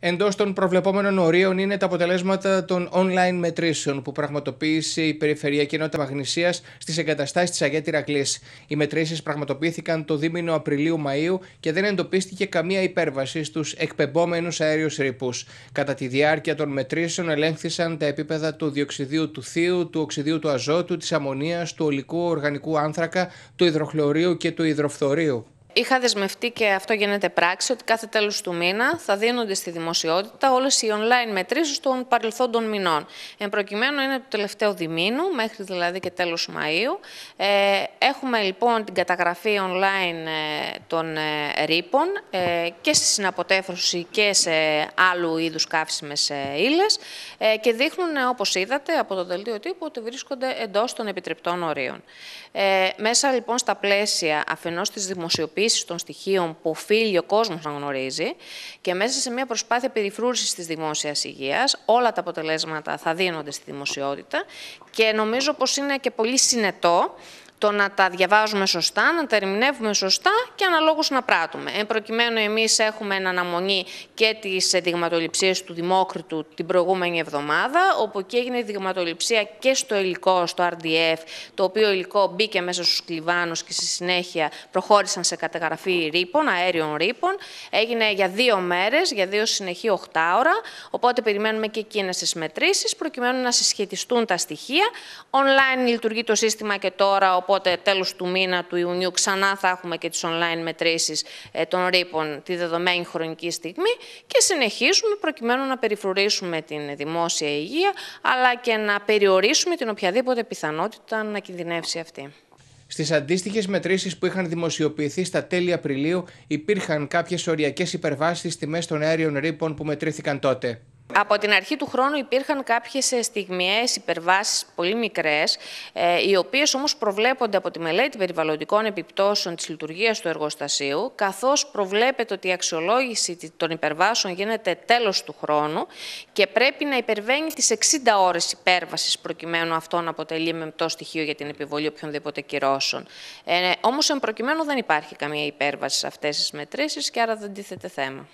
Εντός των προβλεπόμενων ορίων είναι τα αποτελέσματα των online μετρήσεων που πραγματοποίησε η Περιφερειακή Ενότητα Μαγνησίας στις εγκαταστάσεις της Αγία Τυρακλής. Οι μετρήσεις πραγματοποιήθηκαν το δίμηνο μαιου και δεν εντοπίστηκε καμία υπέρβαση στους εκπεμπόμενους αέριους ρηπού. Κατά τη διάρκεια των μετρήσεων ελέγχθησαν τα επίπεδα του διοξιδίου του θείου, του οξιδίου του αζότου, της αμμονίας, του ολικού οργανικού άνθρακα, του υδροχλωρίου και του υδροφθορίου. Είχα δεσμευτεί και αυτό γίνεται πράξη ότι κάθε τέλος του μήνα θα δίνονται στη δημοσιότητα όλες οι online μετρήσεις των παρελθόντων μηνών. Εν προκειμένου είναι το τελευταίο διμήνου, μέχρι δηλαδή και τέλος Μαου. Ε, έχουμε λοιπόν την καταγραφή online ε, των ε, ρήπων και στη συναποτέφρωση και σε άλλου είδους καύσιμες ύλε και δείχνουν, όπως είδατε από το δελτίο τύπου, ότι βρίσκονται εντός των επιτρεπτών ορίων. μέσα λοιπόν στα πλαίσια αφενός της δημοσιοποίησης των στοιχείων που οφείλει ο κόσμος να γνωρίζει και μέσα σε μια προσπάθεια περιφρούρησης της δημόσιας υγείας. Όλα τα αποτελέσματα θα δίνονται στη δημοσιότητα και νομίζω πως είναι και πολύ συνετό το να τα διαβάζουμε σωστά, να τα ερμηνεύουμε σωστά και αναλόγως να πράττουμε. Εν προκειμένου εμείς έχουμε αναμονή και τις δειγματοληψίες του Δημόκριτου την προηγούμενη εβδομάδα, όπου εκεί έγινε δειγματοληψία και στο υλικό, στο RDF, το οποίο υλικό μπήκε μέσα στους κλιβάνους και στη συνέχεια προχώρησαν σε καταγραφή ρήπων, αέριων ρήπων. Έγινε για δύο μέρες, για δύο συνεχή ώρα... οπότε περιμένουμε και εκείνες τις μετρήσεις, προκειμένου να συσχετιστούν τα στοιχεία. Online λειτουργεί το σύστημα και τώρα, οπότε τέλος του μήνα του Ιουνίου ξανά θα έχουμε και τις online μετρήσεις ε, των ρήπων τη δεδομένη χρονική στιγμή και συνεχίζουμε προκειμένου να περιφρουρήσουμε την δημόσια υγεία αλλά και να περιορίσουμε την οποιαδήποτε πιθανότητα να κινδυνεύσει αυτή. Στις αντίστοιχες μετρήσεις που είχαν δημοσιοποιηθεί στα τέλη Απριλίου, υπήρχαν κάποιες οριακές υπερβάσεις στις τιμές των αέριων ρήπων που μετρήθηκαν τότε. Από την αρχή του χρόνου υπήρχαν κάποιες ε, στιγμιαίες υπερβάσεις πολύ μικρές, ε, οι οποίες όμως προβλέπονται από τη μελέτη περιβαλλοντικών επιπτώσεων της λειτουργίας του εργοστασίου, καθώς προβλέπεται ότι η αξιολόγηση των υπερβάσεων γίνεται τέλος του χρόνου και πρέπει να υπερβαίνει τις 60 ώρες υπέρβασης προκειμένου αυτό να αποτελεί το στοιχείο για την επιβολή οποιονδήποτε κυρώσεων. Ε, όμως εν προκειμένου δεν υπάρχει καμία υπέρβαση σε αυτές τις μετρήσεις και άρα δεν τίθεται θέμα.